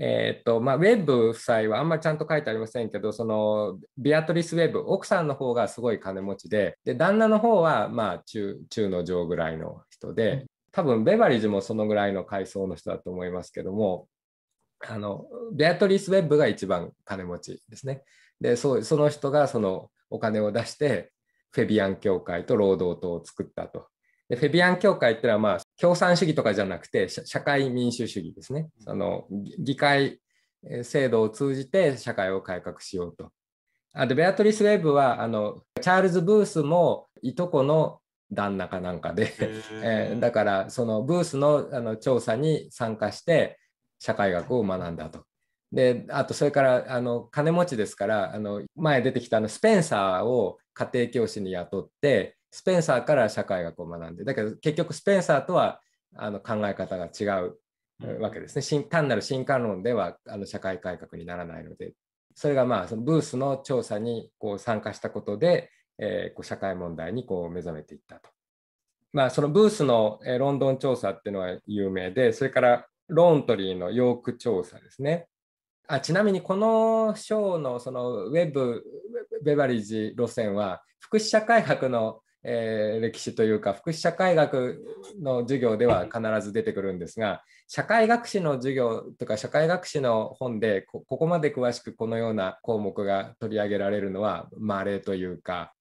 えー、とまあ、ウェブ夫妻はあんまりちゃんと書いてありませんけどそのビアトリス・ウェブ奥さんの方がすごい金持ちでで旦那の方はまあ中中の上ぐらいの人で多分ベバリジもそのぐらいの階層の人だと思いますけどもあのアトリス・ウェブが一番金持ちですね。でそその人がそのお金を出してフェビアン教会と労働党を作ったとでフェビアン協会っていうのは、まあ、共産主義とかじゃなくて社会民主主義ですね、あの議会制度を通じて社会を改革しようと。あでベアトリス・ウェーブはあのチャールズ・ブースもいとこの旦那かなんかで、えー、だからそのブースのあの調査に参加して社会学を学んだと。であとそれからあの金持ちですからあの前出てきたあのスペンサーを家庭教師に雇ってスペンサーから社会学を学んでだけど結局スペンサーとはあの考え方が違うわけですね、単なる進化論ではあの社会改革にならないのでそれがまあそのブースの調査にこう参加したことで、えー、こう社会問題にこう目覚めていったと。まあ、そのブースのロンドン調査っていうのは有名でそれからロントリーのヨーク調査ですね。あちなみにこの章のそのウェブベバリージ路線は福祉社会学のえー、歴史というか福祉社会学の授業では必ず出てくるんですが社会学史の授業とか社会学史の本でここまで詳しくこのような項目が取り上げられるのは稀というか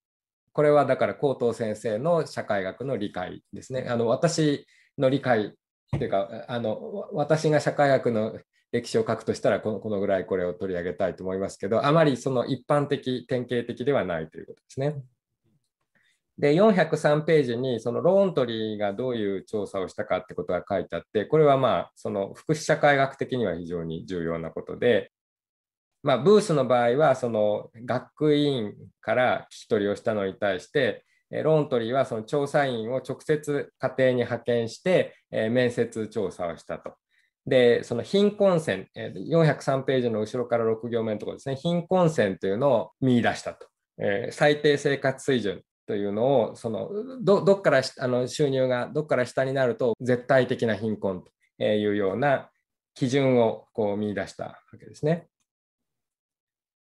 これはだから高藤先生の社会学の理解ですね。あの私の理解っていうかあの私が社会学の歴史を書くとしたらこのこのぐらいこれを取り上げたいと思いますけどあまりその一般的典型的ではないということですね。で、403ページに、そのローントリーがどういう調査をしたかってことが書いてあって、これはまあ、その福祉社会学的には非常に重要なことで、まあ、ブースの場合は、その学員から聞き取りをしたのに対して、ローントリーはその調査員を直接家庭に派遣して、え面接調査をしたと。で、その貧困線、403ページの後ろから6行目のところですね、貧困線というのを見出したと。え最低生活水準というのをそのどどっからあの収入がどっから下になると絶対的な貧困というような基準をこう見出したわけですね。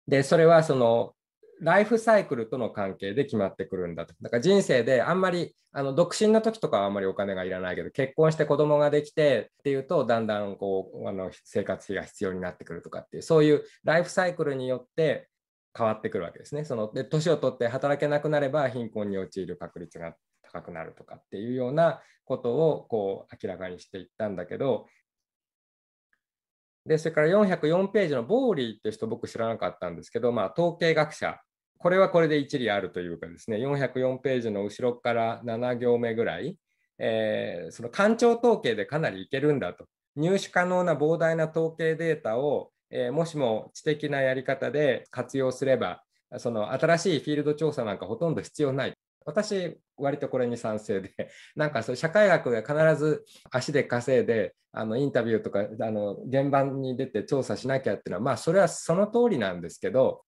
でそれはそのライフサイクルとの関係で決まってくるんだと。だから人生であんまりあの独身の時とかはあんまりお金がいらないけど結婚して子供ができてっていうとだんだんこうあの生活費が必要になってくるとかっていうそういうライフサイクルによって変わってくるわけですね。そので年を取って働けなくなれば貧困に陥る確率が高くなるとかっていうようなことをこう明らかにしていったんだけどでそれから404ページのボーリーって人僕知らなかったんですけど、まあ、統計学者これはこれで一理あるというかですね404ページの後ろから7行目ぐらい、えー、その官庁統計でかなりいけるんだと入手可能な膨大な統計データをえー、もしも知的なやり方で活用すれば、その新しいフィールド調査なんかほとんど必要ない。私、割とこれに賛成で、なんかそう社会学が必ず足で稼いで、あのインタビューとかあの現場に出て調査しなきゃっていうのは、まあ、それはその通りなんですけど、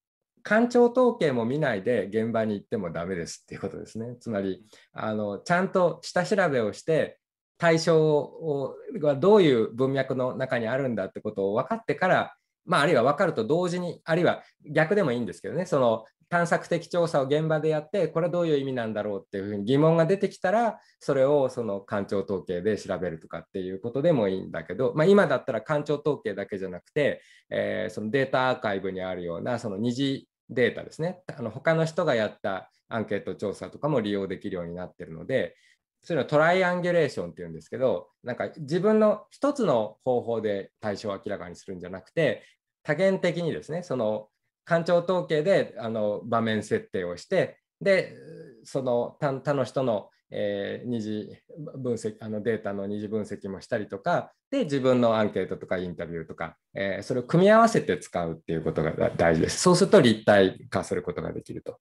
官庁統計も見ないで現場に行ってもダメですっていうことですね。つまり、あのちゃんと下調べをして、対象をどういう文脈の中にあるんだってことを分かってからまあ、あるいは分かると同時に、あるいは逆でもいいんですけどね、その探索的調査を現場でやって、これはどういう意味なんだろうっていうふうに疑問が出てきたら、それをその官庁統計で調べるとかっていうことでもいいんだけど、まあ、今だったら官庁統計だけじゃなくて、えー、そのデータアーカイブにあるようなその二次データですね、あの他の人がやったアンケート調査とかも利用できるようになってるので、そういうのトライアンギュレーションっていうんですけどなんか自分の一つの方法で対象を明らかにするんじゃなくて多元的にですねその官庁統計であの場面設定をしてでその他の人の、えー、二次分析あのデータの二次分析もしたりとかで自分のアンケートとかインタビューとか、えー、それを組み合わせて使うっていうことが大事ですそうすると立体化することができると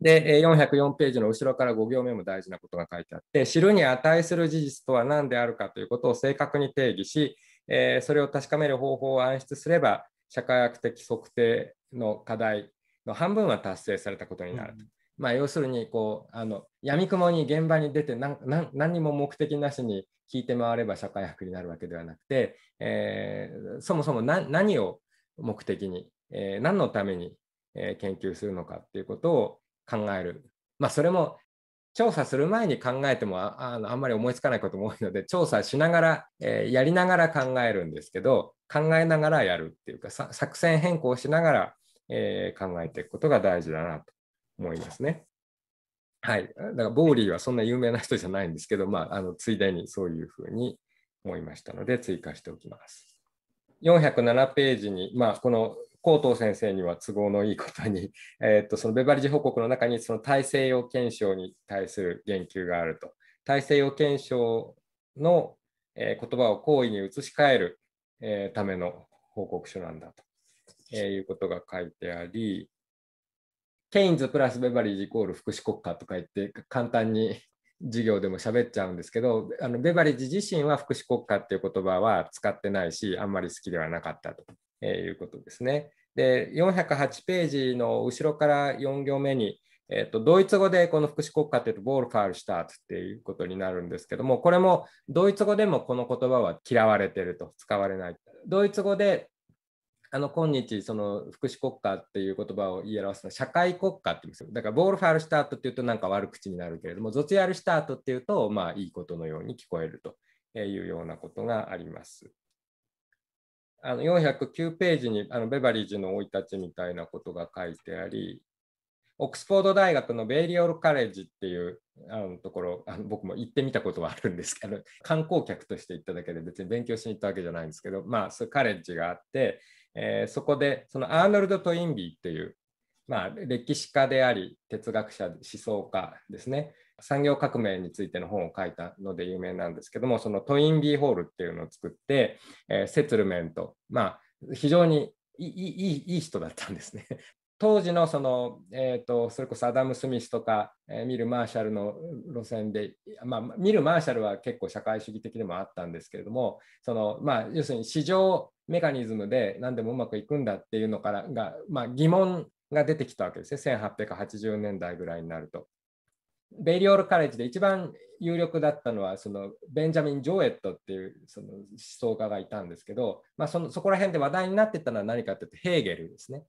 で、404ページの後ろから5行目も大事なことが書いてあって、知るに値する事実とは何であるかということを正確に定義し、えー、それを確かめる方法を暗出すれば、社会学的測定の課題の半分は達成されたことになると。うん、まあ、要するにこうあの闇雲に現場に出て何何も目的なしに聞いて回れば社会学になるわけではなくて、えー、そもそも何を目的に、えー、何のために、え研究するのかっていうことを考える、まあ、それも調査する前に考えてもあのあんまり思いつかないことも多いので調査しながら、えー、やりながら考えるんですけど考えながらやるっていうか作戦変更しながら、えー、考えていくことが大事だなと思いますね。はい、だからボーリーはそんな有名な人じゃないんですけど、まあ、あのついでにそういうふうに思いましたので追加しておきます。407ページに、まあ、この高藤先生には都合のいいことに、えー、っとそのベバリジ報告の中にその大西洋憲章に対する言及があると大西洋憲章の、えー、言葉を行為に移し替える、えー、ための報告書なんだと、えー、いうことが書いてありケインズプラスベバリーイコール福祉国家とか言って簡単に授業でも喋っちゃうんですけどあのベバリッジ自身は福祉国家っていう言葉は使ってないしあんまり好きではなかったと、えいうことですね。で408ページの後ろから4行目に、えーと、ドイツ語でこの福祉国家っていうとボールファールしたっていうことになるんですけどもこれもドイツ語でもこの言葉は嫌われてると使われないドイツ語であの今日その福祉国家っていう言葉を言い表すのは社会国家って言うんですよだからボールファールした後っていうとなんか悪口になるけれどもゾツヤルした後っていうとまあいいことのように聞こえるというようなことがあります。あの409ページにあのベバリージの生い立ちみたいなことが書いてあり、オックスフォード大学のベイリオルカレッジっていうあのところあの、僕も行ってみたことはあるんですけど、観光客として行っただけで別に勉強しに行ったわけじゃないんですけど、まあ、そういうカレッジがあって、えー、そこでそのアーノルド・トインビーっていう、まあ、歴史家であり、哲学者、思想家ですね、産業革命についての本を書いたので有名なんですけどもそのトインビーホールっていうのを作って、えー、セツルメントまあ非常にいいいい人だったんですね。当時のその、えーと、とそれこそアダム・スミスとか、えー、ミル・マーシャルの路線で、まあ、ミル・マーシャルは結構社会主義的でもあったんですけれどもその、まあ、要するに市場メカニズムで何でもうまくいくんだっていうのからが、まあ、疑問が出てきたわけですね1880年代ぐらいになると。ベリオール・カレッジで一番有力だったのはそのベンジャミン・ジョーエットっていうその思想家がいたんですけど、まあ、そのそこら辺で話題になってたのは何かというとヘーゲルですね。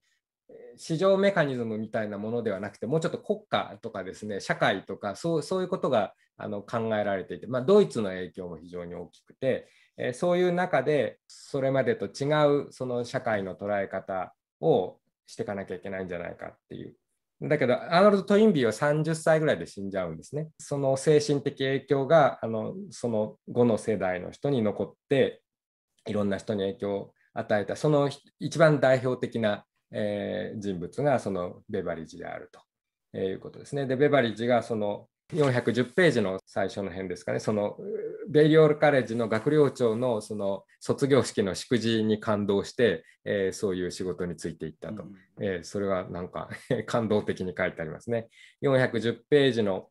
市場メカニズムみたいなものではなくてもうちょっと国家とかですね社会とかそうそういうことがあの考えられていて、まあ、ドイツの影響も非常に大きくて、えそういう中でそれまでと違うその社会の捉え方をしていかなきゃいけないんじゃないかっていうだけど、アーノルド・トインビーは30歳ぐらいで死んじゃうんですね。その精神的影響が、あのその後の世代の人に残って、いろんな人に影響を与えた、その一番代表的な、えー、人物が、そのベバリッジであると、えー、いうことですね。で、ベバリジがその410ページの最初の辺ですかね、そのベイリオールカレッジの学寮長のその卒業式の祝辞に感動して、えー、そういう仕事についていったと、うん、えー、それはなんか 感動的に書いてありますね。410ページの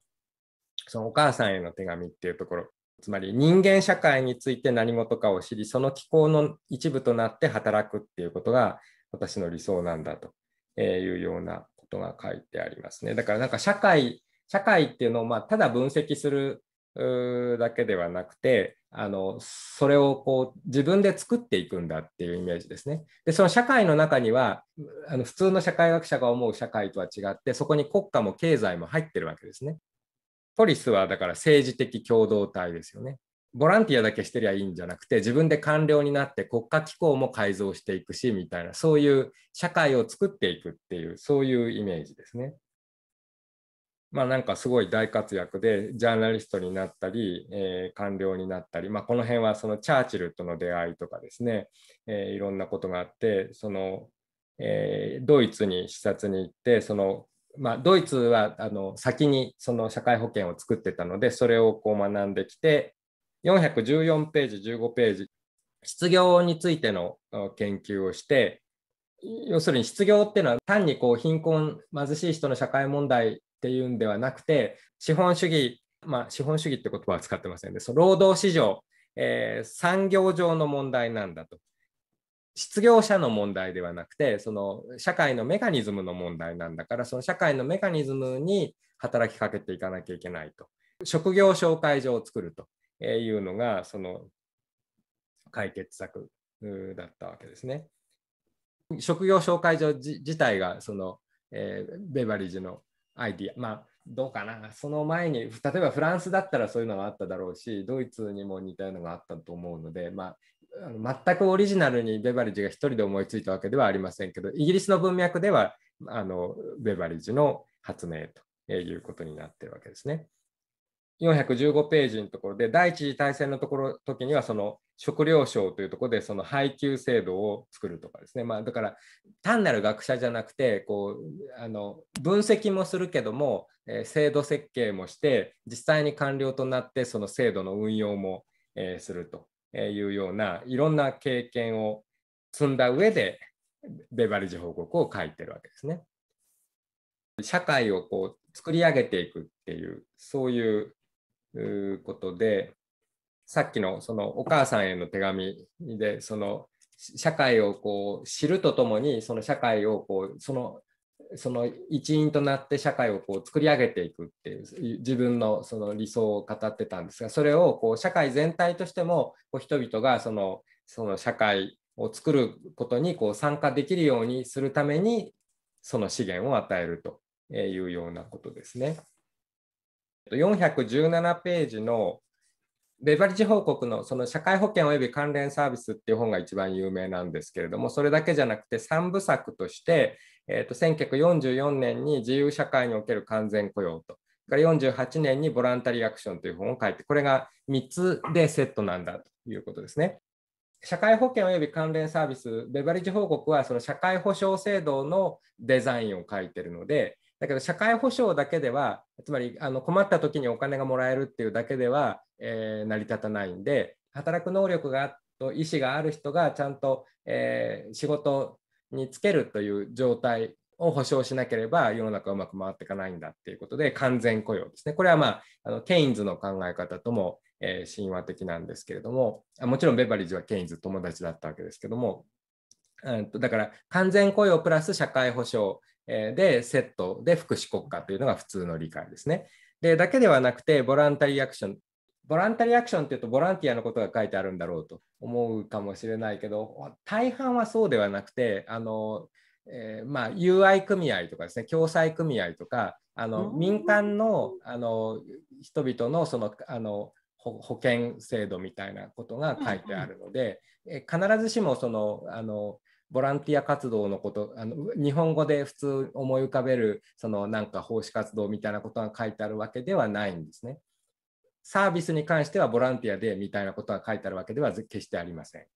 そのお母さんへの手紙っていうところ、つまり人間社会について何事かを知り、その機構の一部となって働くっていうことが私の理想なんだというようなことが書いてありますね。だからなんか社会社会っていうのを、まあ、ただ分析するだけではなくてあのそれをこう自分で作っていくんだっていうイメージですね。でその社会の中にはあの普通の社会学者が思う社会とは違ってそこに国家も経済も入ってるわけですね。ポリスはだから政治的共同体ですよね。ボランティアだけしてりゃいいんじゃなくて自分で官僚になって国家機構も改造していくしみたいなそういう社会を作っていくっていうそういうイメージですね。まあ、なんかすごい大活躍でジャーナリストになったり、えー、官僚になったり、まあ、この辺はそのチャーチルとの出会いとかですね、えー、いろんなことがあってその、えー、ドイツに視察に行ってその、まあ、ドイツはあの先にその社会保険を作ってたのでそれをこう学んできて414ページ15ページ失業についての研究をして要するに失業っていうのは単にこう貧困貧しい人の社会問題っていうんではなくて資本主義まあ資本主義って言葉は使ってませんで、ね、その労働市場、えー、産業上の問題なんだと失業者の問題ではなくてその社会のメカニズムの問題なんだからその社会のメカニズムに働きかけていかなきゃいけないと職業紹介所を作るというのがその解決策だったわけですね。職業紹介所自体がその、えー、ベバリジのアイディアまあどうかなその前に例えばフランスだったらそういうのがあっただろうしドイツにも似たようなのがあったと思うので、まあ、の全くオリジナルにベバリッジが1人で思いついたわけではありませんけどイギリスの文脈ではあのベバリッジの発明ということになってるわけですね。415ページのところで第一次大戦のところ時にはその食糧省というところでその配給制度を作るとかですね、まあ、だから単なる学者じゃなくてこうあの分析もするけども、えー、制度設計もして実際に官僚となってその制度の運用も、えー、するというようないろんな経験を積んだ上でベバリジ報告を書いてるわけですね。社会をこう作り上げていくっていうそういういうことでさっきのそのお母さんへの手紙でその社会をこう知るとともにその社会をこうそのその一員となって社会をこう作り上げていくっていう自分のその理想を語ってたんですがそれをこう社会全体としてもこう人々がそのその社会を作ることにこう参加できるようにするためにその資源を与えるというようなことですね。417ページのレバレッジ報告のその社会保険及び関連サービスっていう本が一番有名なんですけれども、それだけじゃなくて3部作として、えー、と1944年に自由社会における完全雇用と、から48年にボランタリーアクションという本を書いて、これが3つでセットなんだということですね。社会保険及び関連サービス、ベバレッジ報告はその社会保障制度のデザインを書いてるので、だけど社会保障だけではつまりあの困った時にお金がもらえるっていうだけでは、えー、成り立たないんで働く能力がと意思がある人がちゃんと、えー、仕事に就けるという状態を保障しなければ世の中うまく回っていかないんだっていうことで完全雇用ですね。これはまああのケインズの考え方とも、えー、神話的なんですけれどももちろんベバリッジはケインズ友達だったわけですけども、うん、だから完全雇用プラス社会保障で、セットで福祉国家というのが普通の理解ですね。で、だけではなくて、ボランタリーアクション。ボランタリーアクションっていうと、ボランティアのことが書いてあるんだろうと思うかもしれないけど、大半はそうではなくて、あの、えー、まあ、UI 組合とかですね、共済組合とか、あの、民間の、あの、人々の、その、あの、保険制度みたいなことが書いてあるので、うんうん、必ずしもそのあのボランティア活動のことあの日本語で普通思い浮かべるそのなんか奉仕活動みたいなことが書いてあるわけではないんですね。サービスに関してはボランティアでみたいなことが書いてあるわけでは決してありません。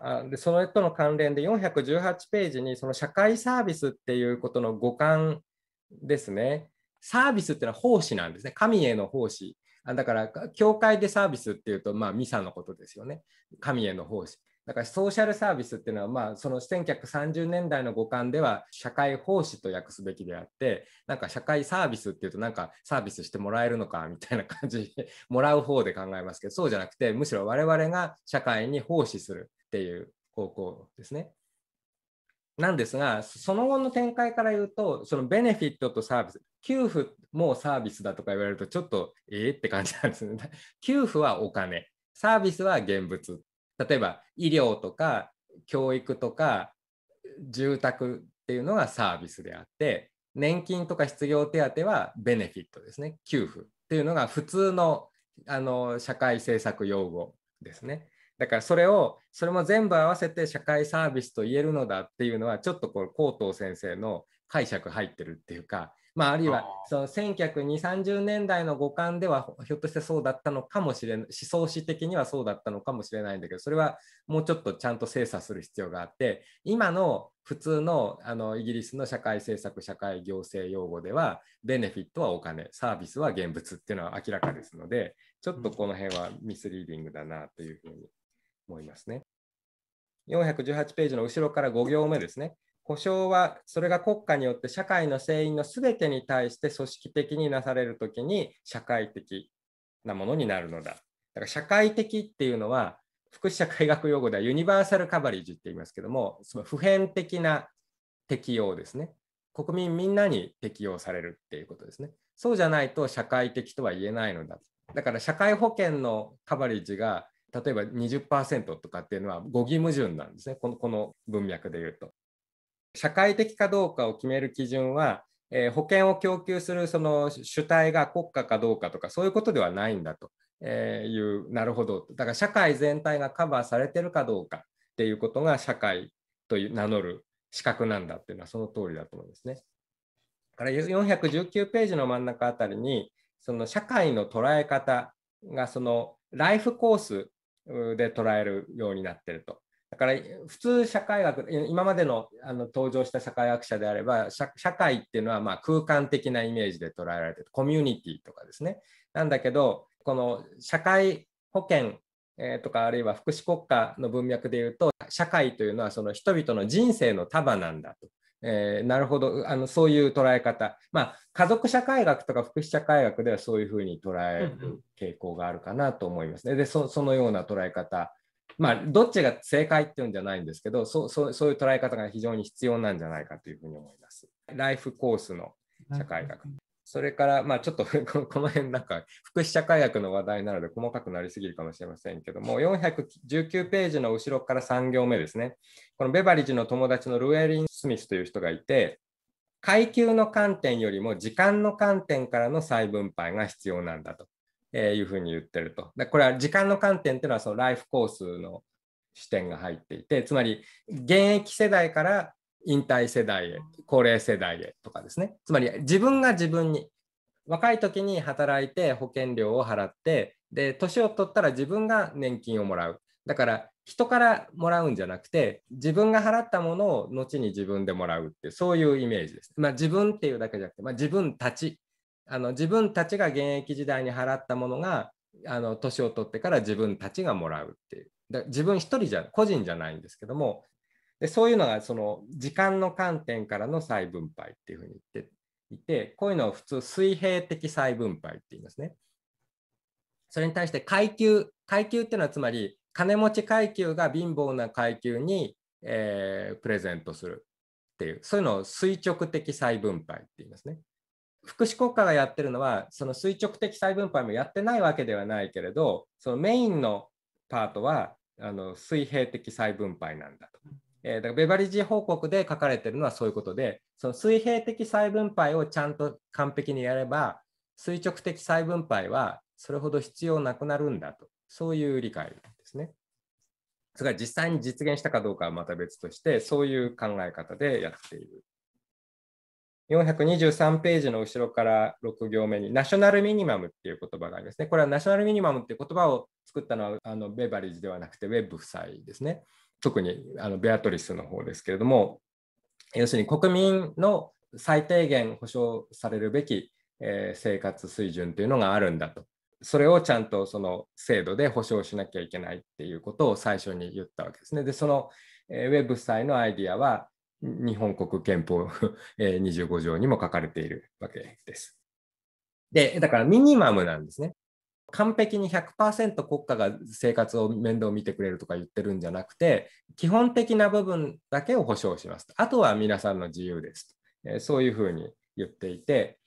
あでそれとの関連で418ページにその社会サービスっていうことの五感ですね。サービスっていうのは奉仕なんですね。神への奉仕。だから、教会でサービスっていうと、まあ、ミサのことですよね。神への奉仕。だからソーシャルサービスっていうのは、まあ、その1930年代の五感では社会奉仕と訳すべきであってなんか社会サービスっていうとなんかサービスしてもらえるのかみたいな感じで もらう方で考えますけどそうじゃなくてむしろ我々が社会に奉仕するっていう方向ですね。なんですがその後の展開から言うとそのベネフィットとサービス給付もサービスだとか言われるとちょっとええー、って感じなんですね。給付はお金サービスは現物例えば医療とか教育とか住宅っていうのがサービスであって年金とか失業手当はベネフィットですね給付っていうのが普通のあの社会政策用語ですね。だからそれをそれも全部合わせて社会サービスと言えるのだっていうのはちょっとこう高藤先生の解釈入ってるっていうかまあ、あるいはその1920年代の五感ではひょっとしてそうだったのかもしれない思想史的にはそうだったのかもしれないんだけどそれはもうちょっとちゃんと精査する必要があって今の普通のあのイギリスの社会政策社会行政用語ではベネフィットはお金サービスは現物っていうのは明らかですのでちょっとこの辺はミスリーディングだなというふうに思いますね。418ページの後ろから5行目ですね。保償はそれが国家によって社会の成員の全てに対して組織的になされる時に社会的なものになるのだ。だから社会的っていうのは福祉社会学用語ではユニバーサルカバリージって言いますけどもその普遍的な適用ですね。国民みんなに適用されるっていうことですね。そうじゃないと社会的とは言えないのだ。だから社会保険のカバリージが例えば20%とかっていうのは語義矛盾なんですねこのこの文脈で言うと。社会的かどうかを決める基準は、えー、保険を供給するその主体が国家かどうかとかそういうことではないんだと、えいうなるほどだから社会全体がカバーされてるかどうかっていうことが社会という名乗る資格なんだっていうのはその通りだと思うんですね。から419ページの真ん中あたりにその社会の捉え方がそのライフコースで捉えるようになってると。だから普通社会学今までのあの登場した社会学者であれば社会っていうのはま空間的なイメージで捉えられてるコミュニティとかですねなんだけどこの社会保険とかあるいは福祉国家の文脈で言うと社会というのはその人々の人生の束なんだとえー、なるほどあのそういう捉え方まあ家族社会学とか福祉社会学ではそういうふうに捉える傾向があるかなと思いますねでそのような捉え方まあ、どっちが正解っていうんじゃないんですけどそうそうそういう捉え方が非常に必要なんじゃないかというふうに思います。ライフコースの社会学。それから、まあ、ちょっと この辺なんか福祉社会学の話題なので細かくなりすぎるかもしれませんけども419ページの後ろから3行目ですねこのベバリッジの友達のルエリン・スミスという人がいて階級の観点よりも時間の観点からの再分配が必要なんだと。えー、いうふうに言ってると。でこれは時間の観点っていうのはそのライフコースの視点が入っていてつまり現役世代から引退世代へ高齢世代へとかですねつまり自分が自分に若い時に働いて保険料を払ってで年を取ったら自分が年金をもらうだから人からもらうんじゃなくて自分が払ったものを後に自分でもらうってそういうイメージです、まあ、自分っていうだけじゃなくて、まあ、自分たちあの自分たちが現役時代に払ったものがあの年を取ってから自分たちがもらうっていうだ自分一人じゃ個人じゃないんですけどもでそういうのがその時間の観点からの再分配っていうふうに言っていてこういうのを普通水平的再分配って言いますね。それに対して階級階級っていうのはつまり金持ち階級が貧乏な階級に、えー、プレゼントするっていうそういうのを垂直的再分配って言いますね。福祉国家がやってるのはその垂直的再分配もやってないわけではないけれどそのメインのパートはあの水平的再分配なんだと。えー、だからベバリッジ報告で書かれてるのはそういうことでその水平的再分配をちゃんと完璧にやれば垂直的再分配はそれほど必要なくなるんだとそういう理解ですね。それが実際に実現したかどうかはまた別としてそういう考え方でやっている423ページの後ろから6行目に、ナショナルミニマムっていう言葉がありますね。これはナショナルミニマムっていう言葉を作ったのはあのベバリッジではなくて、ウェブ夫妻ですね。特にあのベアトリスの方ですけれども、要するに国民の最低限保障されるべき、えー、生活水準というのがあるんだと。それをちゃんとその制度で保障しなきゃいけないっていうことを最初に言ったわけですね。で、その、えー、ウェブ夫妻のアイディアは、日本国憲法25 条にも書かれているわけです。で、だからミニマムなんですね。完璧に100%国家が生活を面倒見てくれるとか言ってるんじゃなくて、基本的な部分だけを保障します。あとは皆さんの自由です。えそういうふうに言っていて、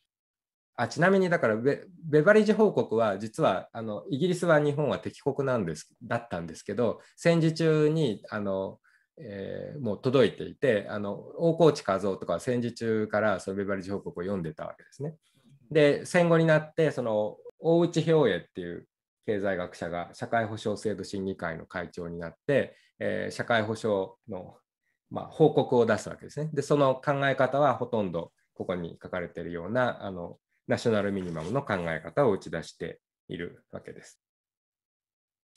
あちなみにだからベバリッジ報告は実はあのイギリスは日本は敵国なんですだったんですけど戦時中にあのえー、もう届いていてあの大河内和夫とか戦時中からそのベバリッジ報告を読んでたわけですね。で戦後になってその大内兵衛っていう経済学者が社会保障制度審議会の会長になって、えー、社会保障の、まあ、報告を出すわけですね。でその考え方はほとんどここに書かれているようなあのナショナルミニマムの考え方を打ち出しているわけです。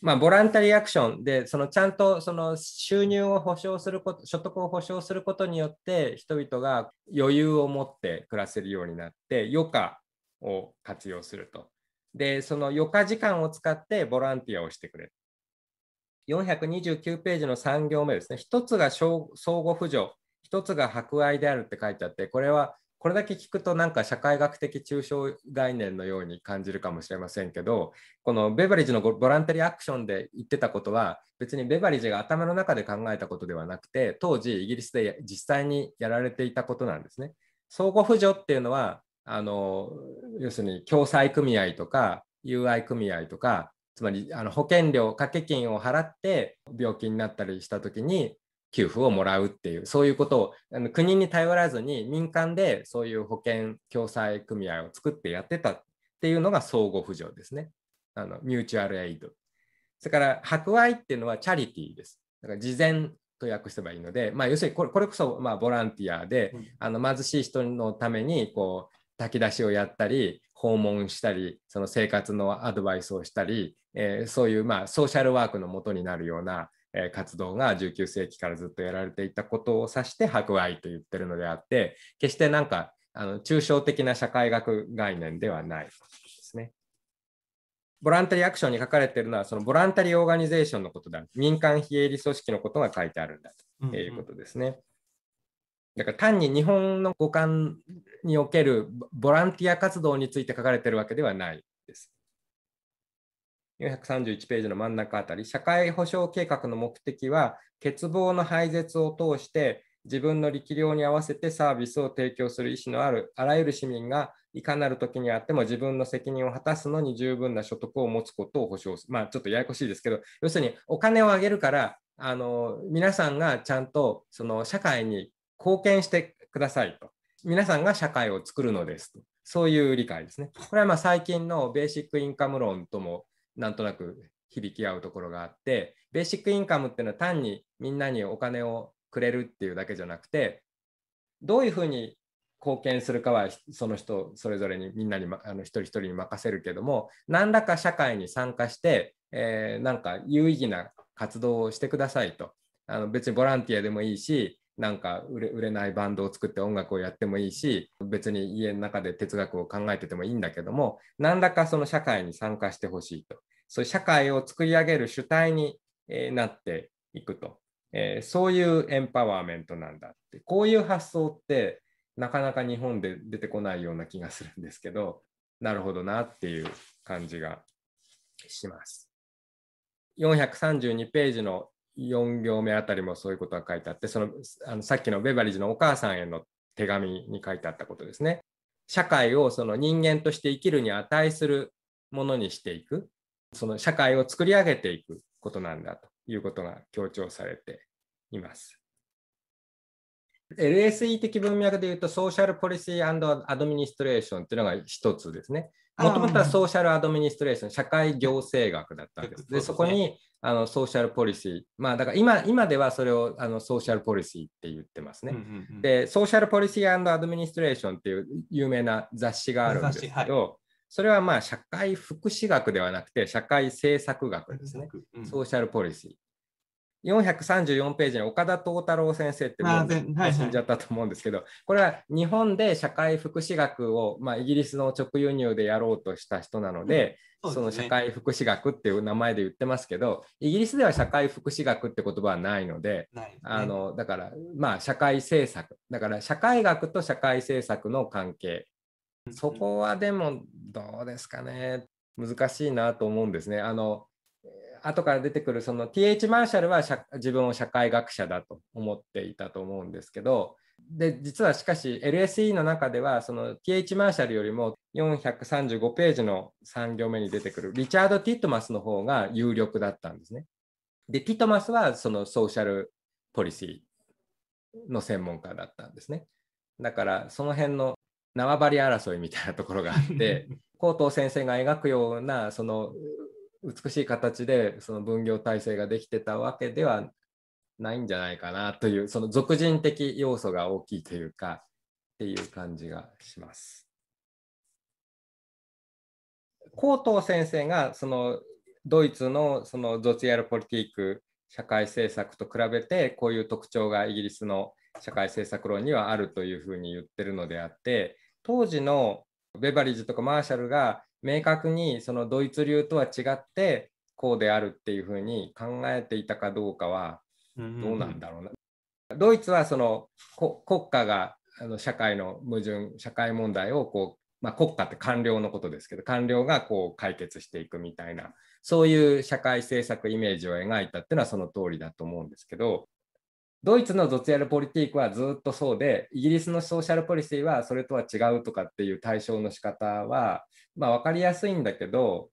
まあ、ボランタリーアクションで、そのちゃんとその収入を保障すること、所得を保障することによって、人々が余裕を持って暮らせるようになって、余暇を活用すると。で、その余暇時間を使ってボランティアをしてくれる。429ページの3行目ですね。1つが相互扶助、1つが博愛であるって書いてあって、これはこれだけ聞くとなんか社会学的抽象概念のように感じるかもしれませんけどこのベバリッジのボランテリーアクションで言ってたことは別にベバリッジが頭の中で考えたことではなくて当時イギリスで実際にやられていたことなんですね。相互扶助っていうのはあの要するに共済組合とか友愛組合とかつまりあの保険料掛け金を払って病気になったりした時に給付をもらうっていうそういうことをあの国に頼らずに民間でそういう保険共済組合を作ってやってたっていうのが相互扶助ですねあのミューチュアルエイドそれから博愛っていうのはチャリティーですだから事前と訳せばいいので、まあ、要するにこれこれこそまあボランティアで、うん、あの貧しい人のためにこう炊き出しをやったり訪問したりその生活のアドバイスをしたり、えー、そういうまあソーシャルワークのもとになるような活動が19世紀からずっとやられていたことを指して博愛と言ってるのであって決してなんかあの抽象的な社会学概念ではないですね。ボランタリーアクションに書かれてるのはそのボランタリーオーガニゼーションのことだ民間非営利組織のことが書いてあるんだということですね。うんうんだから単に日本の五感におけるボランティア活動について書かれてるわけではないです。431ページの真ん中あたり、社会保障計画の目的は、欠乏の廃絶を通して、自分の力量に合わせてサービスを提供する意思のあるあらゆる市民がいかなる時にあっても自分の責任を果たすのに十分な所得を持つことを保障する。まあちょっとややこしいですけど、要するにお金をあげるから、あの皆さんがちゃんとその社会に貢献してくださいと。皆さんが社会を作るのですと。そういう理解ですね。これはま最近のベーシックインカム論ともなんとなく響き合うところがあってベーシックインカムっていうのは単にみんなにお金をくれるっていうだけじゃなくてどういうふうに貢献するかはその人それぞれにみんなに、ま、あの一人一人に任せるけども何らか社会に参加して、えー、なんか有意義な活動をしてくださいとあの別にボランティアでもいいしなんか売れ売れないバンドを作って音楽をやってもいいし別に家の中で哲学を考えててもいいんだけども何らかその社会に参加してほしいとそういう社会を作り上げる主体に、えなっていくと、えー、そういうエンパワーメントなんだってこういう発想ってなかなか日本で出てこないような気がするんですけどなるほどなっていう感じがします。432ページの4行目あたりもそういうことが書いてあってそのあのさっきのベバリージのお母さんへの手紙に書いてあったことですね。社会をその人間として生きるに値するものにしていくその社会を作り上げていくことなんだということが強調されています。LSE 的文脈でいうとソーシャルポリシーアドミニストレーションというのが一つですね。もともとはソーシャルアドミニストレーション、社会行政学だったんです。で、そこにあのソーシャルポリシー、まあ、だから今今ではそれをあのソーシャルポリシーって言ってますね。うんうんうん、で、ソーシャルポリシーアドミニストレーションっていう有名な雑誌があるんですけど、はい、それはまあ社会福祉学ではなくて社会政策学ですね、うんソーシャルポリシー。434ページに岡田藤太郎先生ってもう死んじゃったと思うんですけど、これは日本で社会福祉学を、まあ、イギリスの直輸入でやろうとした人なので、うんそでね、その社会福祉学っていう名前で言ってますけどイギリスでは社会福祉学って言葉はないので、ね、あのだからまあ社会政策だから社会学と社会政策の関係そこはでもどうですかね難しいなと思うんですね。あの後から出てくるその TH マーシャルは自分を社会学者だと思っていたと思うんですけどで実はしかし LSE の中ではその TH マーシャルよりも435ページの3行目に出てくるリチャード・ティットマスの方が有力だったんですね。でティットマスはそのソーシャルポリシーの専門家だったんですね。だからその辺の縄張り争いみたいなところがあって 高藤先生が描くようなその美しい形でその分業体制ができてたわけではないんじゃないかなというその俗人的要素が大きいというかっていう感じがします。高藤先生がそのドイツのそのゾツアルポリティック社会政策と比べてこういう特徴がイギリスの社会政策論にはあるというふうに言ってるのであって当時のベバリージとかマーシャルが明確にそのドイツ流とは違ってこうであるっていうふうに考えていたかどうかはどうなんだろうな。ドイツはその国家があの社会の矛盾社会問題をこう、まあ、国家って官僚のことですけど官僚がこう解決していくみたいなそういう社会政策イメージを描いたっていうのはその通りだと思うんですけどドイツのゾツヤルポリティークはずっとそうでイギリスのソーシャルポリシーはそれとは違うとかっていう対象の仕方はまあ、分かりやすいんだけど、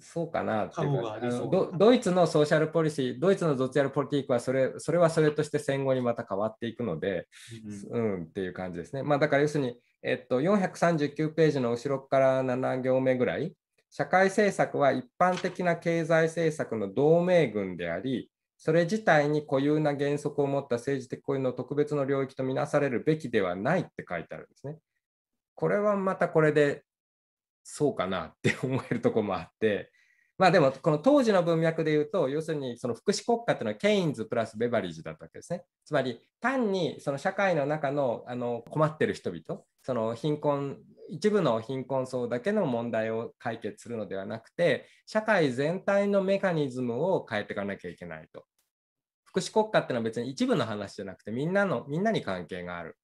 そうかなっていうかドドイツのソーシャルポリシー、ドイツのゾツヤルポリティークはそれ、それはそれとして戦後にまた変わっていくので、うん、うん、っていう感じですね。まあ、だから要するに、えっと、439ページの後ろから7行目ぐらい、社会政策は一般的な経済政策の同盟軍であり、それ自体に固有な原則を持った政治的行為の特別の領域とみなされるべきではないって書いてあるんですね。これはまたこれでそうかなって思えるとこもあってまあでもこの当時の文脈で言うと要するにその福祉国家っていうのはケインズプラスベバリージだったわけですねつまり単にその社会の中のあの困ってる人々その貧困一部の貧困層だけの問題を解決するのではなくて社会全体のメカニズムを変えていかなきゃいけないと福祉国家っていうのは別に一部の話じゃなくてみんなのみんなに関係がある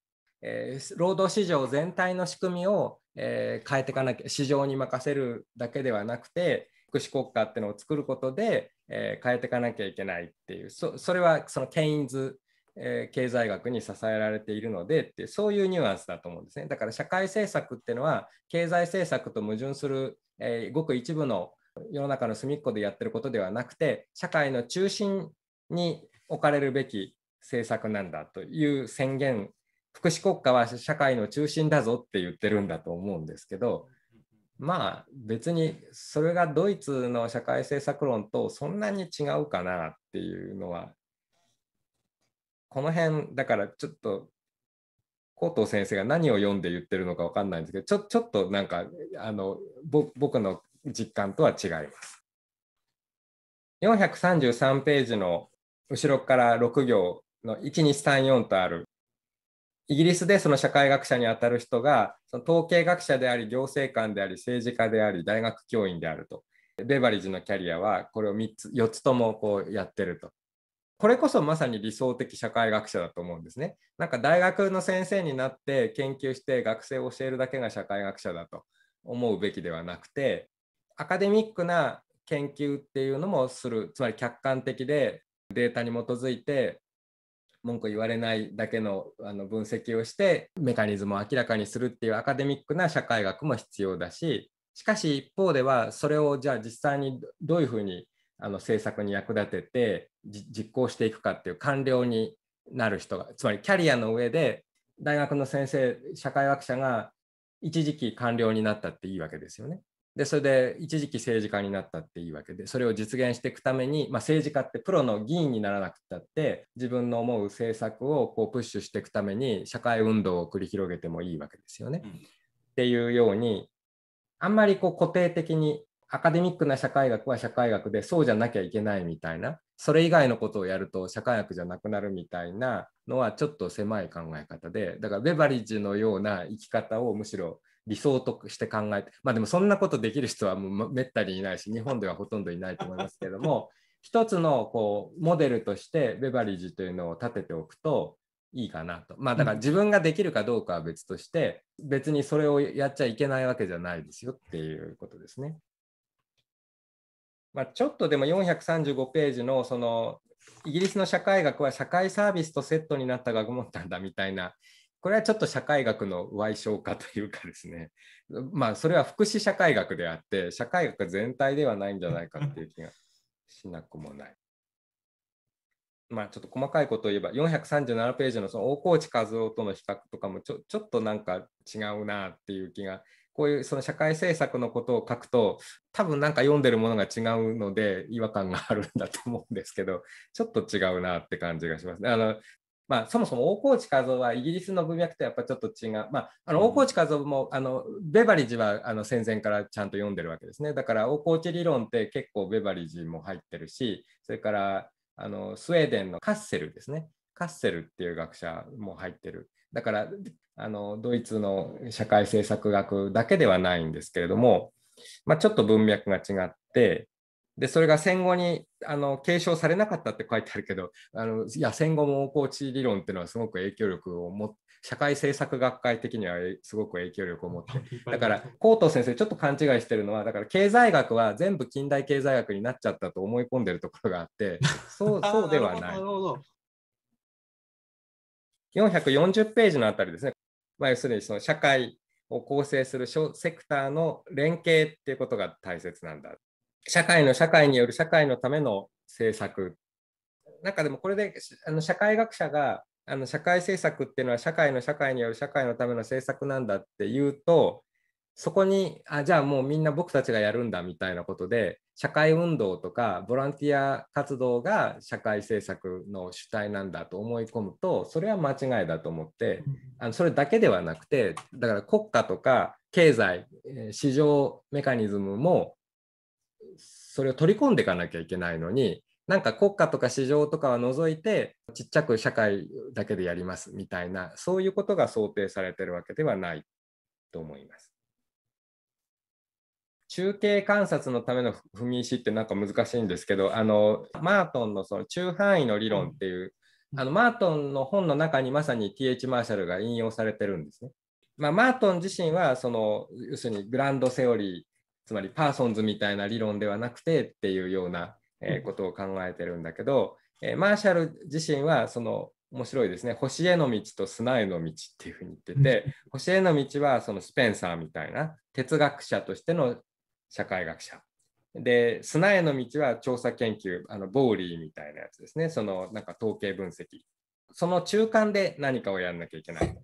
えー、労働市場全体の仕組みを、えー、変えていかなきゃ市場に任せるだけではなくて福祉国家っていうのを作ることで、えー、変えていかなきゃいけないっていうそれはそのケインズ、え経済学に支えられているのでってそういうニュアンスだと思うんですねだから社会政策っていうのは経済政策と矛盾する、えごく一部の世の中の隅っこでやってることではなくて社会の中心に置かれるべき政策なんだという宣言福祉国家は社会の中心だぞって言ってるんだと思うんですけどまあ別にそれがドイツの社会政策論とそんなに違うかなっていうのはこの辺だからちょっとコー先生が何を読んで言ってるのか分かんないんですけどちょちょっとなんかあの僕の実感とは違います。433ページの後ろから6行の1234とあるイギリスでその社会学者にあたる人がその統計学者であり行政官であり政治家であり大学教員であるとベバリージのキャリアはこれを3つ4つともこうやってるとこれこそまさに理想的社会学者だと思うんですねなんか大学の先生になって研究して学生を教えるだけが社会学者だと思うべきではなくてアカデミックな研究っていうのもするつまり客観的でデータに基づいて文句言われないだけのあの分析をしてメカニズムを明らかにするっていうアカデミックな社会学も必要だししかし一方ではそれをじゃあ実際にどういうふうにあの政策に役立てて実行していくかっていう官僚になる人がつまりキャリアの上で大学の先生社会学者が一時期官僚になったっていいわけですよね。でそれで一時期政治家になったっていいわけでそれを実現していくために、まあ、政治家ってプロの議員にならなくたって自分の思う政策をこうプッシュしていくために社会運動を繰り広げてもいいわけですよね。っていうようにあんまりこう固定的にアカデミックな社会学は社会学でそうじゃなきゃいけないみたいなそれ以外のことをやると社会学じゃなくなるみたいなのはちょっと狭い考え方でだからベバリッジのような生き方をむしろ理想として考えて、まあでもそんなことできる人はもうめったにいないし、日本ではほとんどいないと思いますけども、一つのこうモデルとしてベバリージというのを立てておくといいかなと。まあだから自分ができるかどうかは別として、別にそれをやっちゃいけないわけじゃないですよっていうことですね。まあ、ちょっとでも435ページのそのイギリスの社会学は社会サービスとセットになった学問なんだみたいなこれはちょっと社会学の歪償化というかですね、まあ、それは福祉社会学であって、社会学全体ではないんじゃないかっていう気がしなくもない。まあ、ちょっと細かいことを言えば、437ページのその大河内和夫との比較とかもちょちょっとなんか違うなっていう気が、こういうその社会政策のことを書くと、多分なんか読んでるものが違うので違和感があるんだと思うんですけど、ちょっと違うなって感じがします。あのまあ、そもそも大河内和夫はイギリスの文脈とやっぱちょっと違う、まあ、あの大河内和夫もあのベバリジはあの戦前からちゃんと読んでるわけですねだから大河内理論って結構ベバリジも入ってるしそれからあのスウェーデンのカッセルですねカッセルっていう学者も入ってるだからあのドイツの社会政策学だけではないんですけれども、まあ、ちょっと文脈が違ってで、それが戦後にあの継承されなかったって書いてあるけど、あのいや戦後も大河内理論っていうのはすごく影響力を持って、社会政策学会的にはすごく影響力を持ってだからコート先生ちょっと勘違いしてるのはだから経済学は全部近代経済学になっちゃったと思い込んでるところがあって そうそうではない440ページのあたりですね、まあ、要するにその社会を構成するセクターの連携っていうことが大切なんだ社会の社会による社会のための政策なんかでもこれであの社会学者があの社会政策っていうのは社会の社会による社会のための政策なんだって言うとそこにあじゃあもうみんな僕たちがやるんだみたいなことで社会運動とかボランティア活動が社会政策の主体なんだと思い込むとそれは間違いだと思ってあのそれだけではなくてだから国家とか経済市場メカニズムもそれを取り込んでいかなきゃいけないのになんか国家とか市場とかは除いてちっちゃく社会だけでやりますみたいなそういうことが想定されてるわけではないと思います。中継観察のための踏み石ってなんか難しいんですけどあのマートンのその中範囲の理論っていう、うん、あのマートンの本の中にまさに TH マーシャルが引用されてるんですね。まあ、マートン自身はその要するにグランドセオリーつまりパーソンズみたいな理論ではなくてっていうような、えことを考えてるんだけど、えマーシャル自身はその面白いですね星への道と砂への道っていうふうに言ってて、星への道はそのスペンサーみたいな哲学者としての社会学者で砂への道は調査研究あのボーリーみたいなやつですねそのなんか統計分析その中間で何かをやんなきゃいけない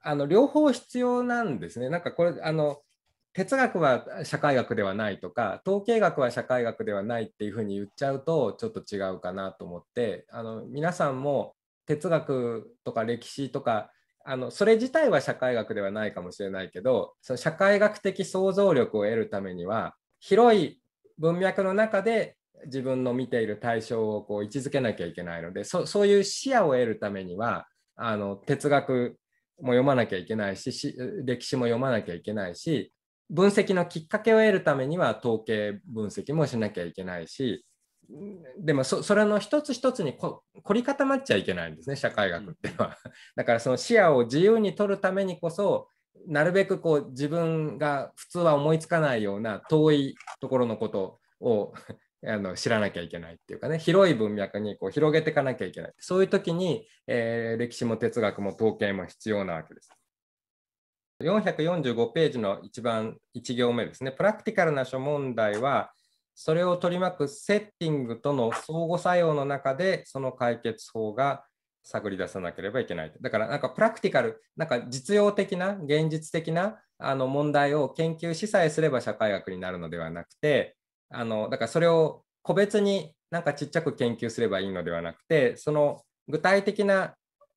あの両方必要なんですねなんかこれあの哲学は社会学ではないとか統計学は社会学ではないっていうふうに言っちゃうとちょっと違うかなと思ってあの皆さんも哲学とか歴史とかあのそれ自体は社会学ではないかもしれないけどその社会学的想像力を得るためには広い文脈の中で自分の見ている対象をこう位置づけなきゃいけないのでそそういう視野を得るためにはあの哲学も読まなきゃいけないし歴史も読まなきゃいけないし分析のきっかけを得るためには統計分析もしなきゃいけないしでもそれの一つ一つに凝り固まっちゃいけないんですね社会学っていうのは。だからその視野を自由に取るためにこそなるべくこう自分が普通は思いつかないような遠いところのことを あの知らなきゃいけないっていうかね広い文脈にこう広げていかなきゃいけないそういう時に、えー、歴史も哲学も統計も必要なわけです。445ページの一番1行目ですね。プラクティカルな諸問題は、それを取り巻くセッティングとの相互作用の中で、その解決法が探り出さなければいけない。だからなんかプラクティカル、なんか実用的な、現実的なあの問題を研究しさえすれば社会学になるのではなくて、あのだからそれを個別になんかちっちゃく研究すればいいのではなくて、その具体的な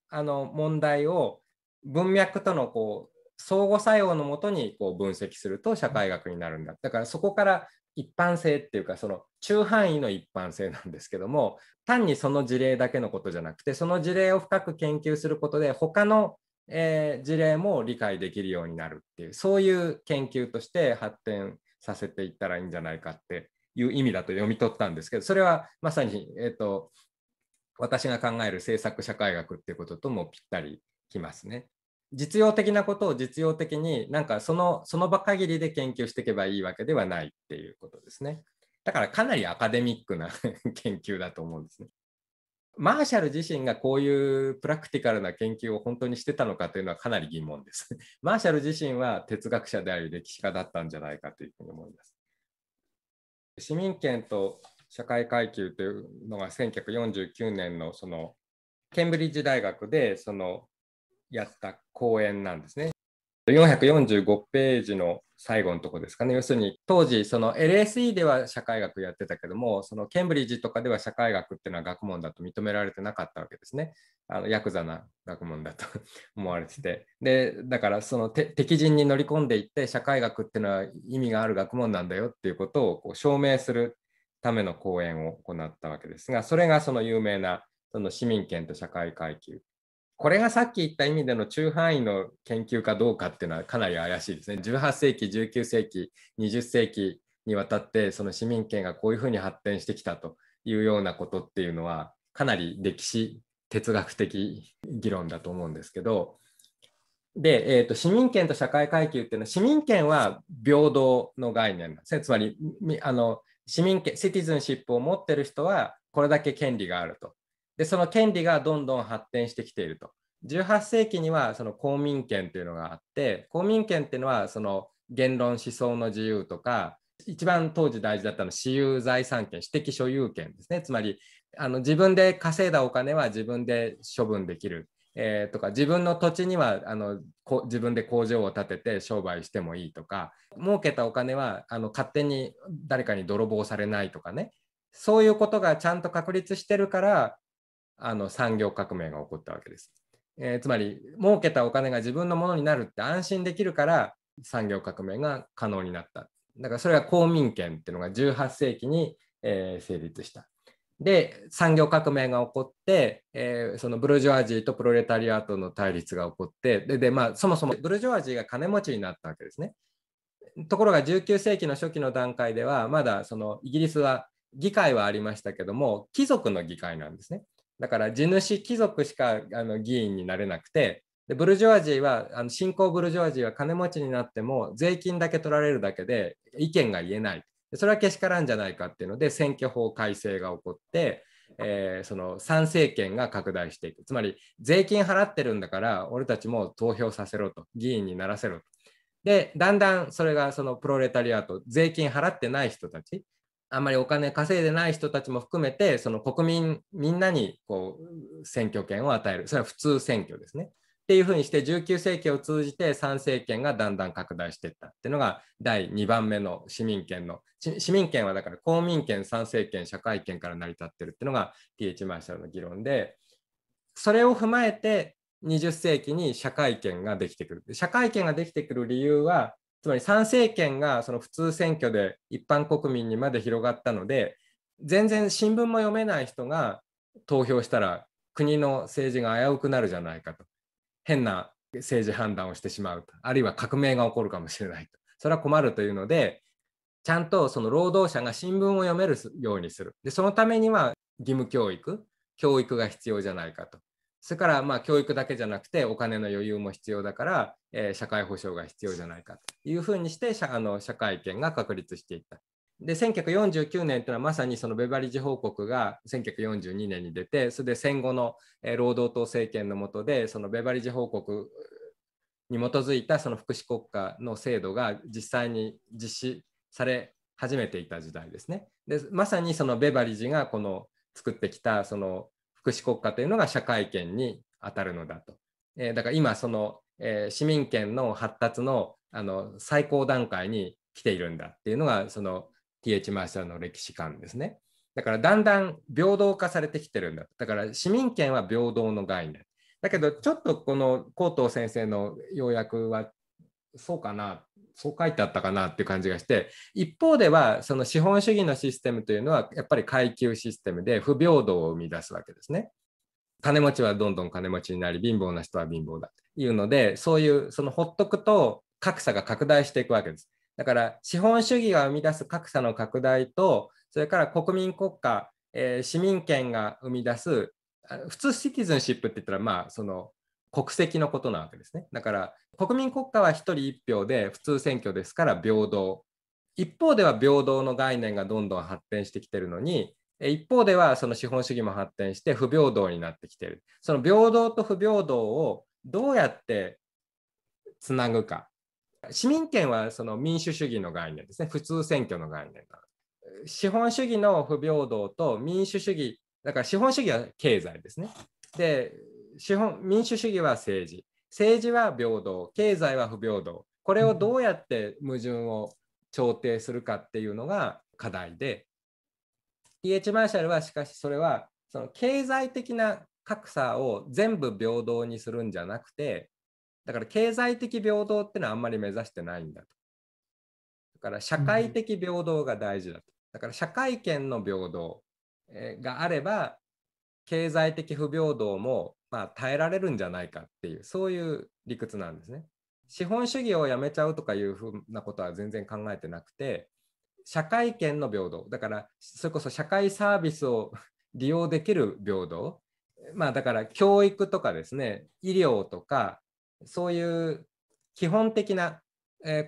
あの問題を文脈とのこ相互作用のもとにこう分析すると社会学になるんだだからそこから一般性っていうかその中範囲の一般性なんですけども単にその事例だけのことじゃなくてその事例を深く研究することで他の、えー、事例も理解できるようになるっていうそういう研究として発展させていったらいいんじゃないかっていう意味だと読み取ったんですけどそれはまさに、えーと、私が考える政策社会学っていうことともぴったりきますね。実用的なことを実用的になんかそのその場限りで研究していけばいいわけではないっていうことですね。だからかなりアカデミックな 研究だと思うんですね。マーシャル自身がこういうプラクティカルな研究を本当にしてたのかというのはかなり疑問です。マーシャル自身は哲学者であり歴史家だったんじゃないかというふうに思います。市民権と社会階級というのが1949年のそのケンブリッジ大学でそのやった講演なんですね。445ページの最後のとこですかね。要するに当時その LSE では社会学やってたけども、そのケンブリッジとかでは社会学っていうのは学問だと認められてなかったわけですね。あのヤクザな学問だと 思われてて。で、だからその敵陣に乗り込んでいって社会学っていうのは意味がある学問なんだよっていうことをこう証明するための講演を行ったわけですが、それがその有名なその市民権と社会階級これがさっき言った意味での中範囲の研究かどうかっていうのはかなり怪しいですね。18世紀、19世紀、20世紀にわたってその市民権がこういうふうに発展してきたというようなことっていうのはかなり歴史哲学的議論だと思うんですけど。で、えーと、市民権と社会階級っていうのは市民権は平等の概念なんですねつまりあの市民権シティズンシップを持ってる人はこれだけ権利があるとで、その権利がどんどん発展してきていると。18世紀にはその公民権というのがあって、公民権っていうのはその言論思想の自由とか、一番当時大事だったのは私有財産権、私的所有権ですね。つまり、あの自分で稼いだお金は自分で処分できる。えー、とか自分の土地にはあの自分で工場を建てて商売してもいいとか儲けたお金はあの勝手に誰かに泥棒されないとかねそういうことがちゃんと確立してるからあの産業革命が起こったわけです。えー、つまり儲けたお金が自分のものになるって安心できるから産業革命が可能になった。だからそれが公民権っていうのが18世紀に、えー、成立した。で産業革命が起こって、えー、そのブルジョアジーとプロレタリアートの対立が起こってでで、まあ、そもそもブルジョアジーが金持ちになったわけですね。ところが19世紀の初期の段階ではまだそのイギリスは議会はありましたけども貴族の議会なんですね。だから地主貴族しかあの議員になれなくてでブルジョワジーはあの新興ブルジョワジーは金持ちになっても税金だけ取られるだけで意見が言えないそれはけしからんじゃないかっていうので選挙法改正が起こって、えー、その参政権が拡大していくつまり税金払ってるんだから俺たちも投票させろと議員にならせろとでだんだんそれがそのプロレタリアと、税金払ってない人たちあんまりお金稼いでない人たちも含めて、その国民みんなにこう選挙権を与える、それは普通選挙ですね。っていうふうにして、19世紀を通じて参政権がだんだん拡大していったっていうのが、第2番目の市民権の、市民権はだから公民権、参政権、社会権から成り立ってるっていうのが TH マーシャルの議論で、それを踏まえて20世紀に社会権ができてくる。社会権ができてくる理由は、つまり参政権がその普通選挙で一般国民にまで広がったので全然新聞も読めない人が投票したら国の政治が危うくなるじゃないかと変な政治判断をしてしまうとあるいは革命が起こるかもしれないとそれは困るというのでちゃんとその労働者が新聞を読めるようにするでそのためには義務教育教育が必要じゃないかとそれからまあ教育だけじゃなくてお金の余裕も必要だから、えー、社会保障が必要じゃないかというふうにして社あの社会権が確立していった。で1949年というのはまさにそのベバリッジ報告が1942年に出てそれで戦後の労働党政権の下でそのベバリッジ報告に基づいたその福祉国家の制度が実際に実施され始めていた時代ですね。でまさにそのベバリッジがこの作ってきたその福祉国家というのが社会権にあたるのだと。えー、だから今その、えー、市民権の発達のあの最高段階に来ているんだっていうのがその TH マーシャルの歴史観ですね。だからだんだん平等化されてきてるんだ。だから市民権は平等の概念。だけどちょっとこの高藤先生の要約はそうかなそう書いてあったかなっていう感じがして一方ではその資本主義のシステムというのはやっぱり階級システムで不平等を生み出すわけですね。金持ちはどんどん金持ちになり貧乏な人は貧乏だというのでそういうそのほっとくと格差が拡大していくわけです。だから資本主義が生み出す格差の拡大とそれから国民国家、えー、市民権が生み出す普通シティズンシップって言ったらまあその国籍のことなわけですね。だから国民国家は1人1票で普通選挙ですから平等。一方では平等の概念がどんどん発展してきてるのに一方ではその資本主義も発展して不平等になってきてる。その平等と不平等をどうやってつなぐか。市民権はその民主主義の概念ですね。普通選挙の概念が。資本主義の不平等と民主主義、だから資本主義は経済ですね。で資本民主主義は政治政治は平等経済は不平等これをどうやって矛盾を調停するかっていうのが課題で TH マーシャルはしかしそれはその経済的な格差を全部平等にするんじゃなくてだから経済的平等っていうのはあんまり目指してないんだと。だから社会的平等が大事だと。だから社会権の平等があれば経済的不平等もまあ、耐えられるんじゃないかっていうそういう理屈なんですね。資本主義をやめちゃうとかいうふうなことは全然考えてなくて社会権の平等だからそれこそ社会サービスを 利用できる平等まあだから教育とかですね医療とかそういう基本的な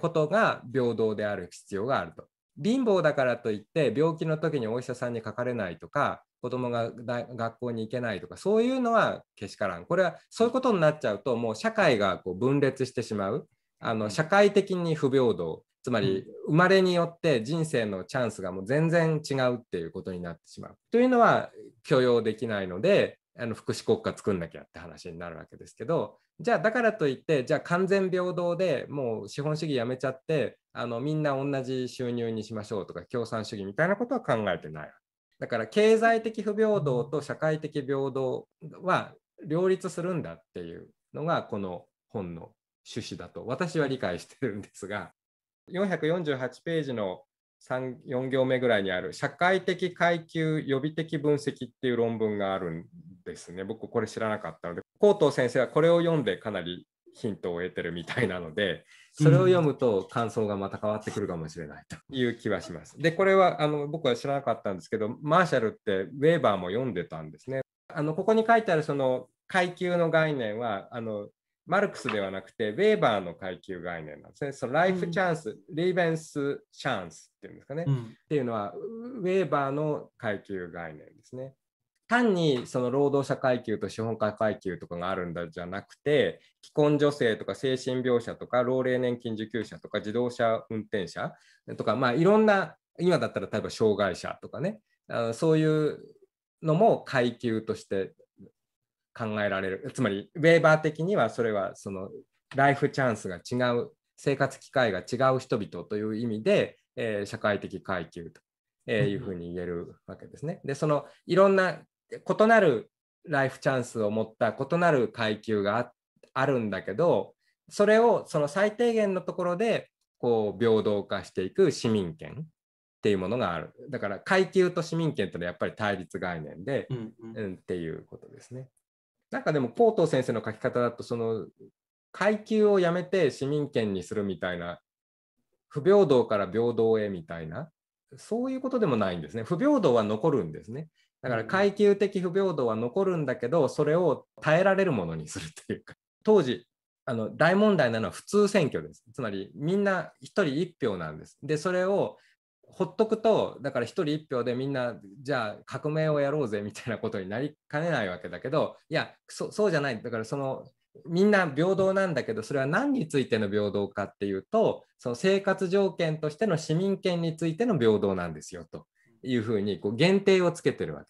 ことが平等である必要があると貧乏だからといって病気の時にお医者さんにかかれないとか子供が学校に行けないとかそういうのはけしからんこれはそういうことになっちゃうともう社会がこう分裂してしまうあの社会的に不平等つまり生まれによって人生のチャンスがもう全然違うっていうことになってしまうというのは許容できないのであの福祉国家作んなきゃって話になるわけですけどじゃあだからといってじゃあ完全平等でもう資本主義やめちゃってあのみんな同じ収入にしましょうとか共産主義みたいなことは考えてないわだから経済的不平等と社会的平等は両立するんだっていうのがこの本の趣旨だと私は理解してるんですが448ページの4行目ぐらいにある社会的階級予備的分析っていう論文があるんですね僕これ知らなかったので高藤先生はこれを読んでかなりヒントを得てるみたいなのでそれを読むと感想がまた変わってくるかもしれないという気はします。で、これはあの僕は知らなかったんですけど、マーシャルってウェーバーも読んでたんですね。あのここに書いてあるその階級の概念はあのマルクスではなくてウェーバーの階級概念なんですね。そのライフチャンス、うん、リーベンスチャンスっていうんですかね、うん、っていうのはウェーバーの階級概念ですね。単にその労働者階級と資本家階級とかがあるんだじゃなくて既婚女性とか精神病者とか老齢年金受給者とか自動車運転者とか、まあ、いろんな今だったら例えば障害者とかねあそういうのも階級として考えられるつまりウェーバー的にはそれはそのライフチャンスが違う生活機会が違う人々という意味で、えー、社会的階級とえいうふうに言えるわけですね。で、そのいろんな異なるライフチャンスを持った異なる階級があるんだけどそれをその最低限のところでこう平等化していく市民権っていうものがあるだから階級と市民権ってのはやっぱり対立概念で、うんうん、うん、っていうことですね。なんかでもポート先生の書き方だとその階級をやめて市民権にするみたいな不平等から平等へみたいなそういうことでもないんですね不平等は残るんですねだから階級的不平等は残るんだけどそれを耐えられるものにするというか 当時あの大問題なのは普通選挙ですつまりみんな1人1票なんですでそれをほっとくとだから1人1票でみんなじゃあ革命をやろうぜみたいなことになりかねないわけだけどいやそうじゃないだからそのみんな平等なんだけどそれは何についての平等かっていうとその生活条件としての市民権についての平等なんですよと。いうふうにこう限定をつけてるわけ。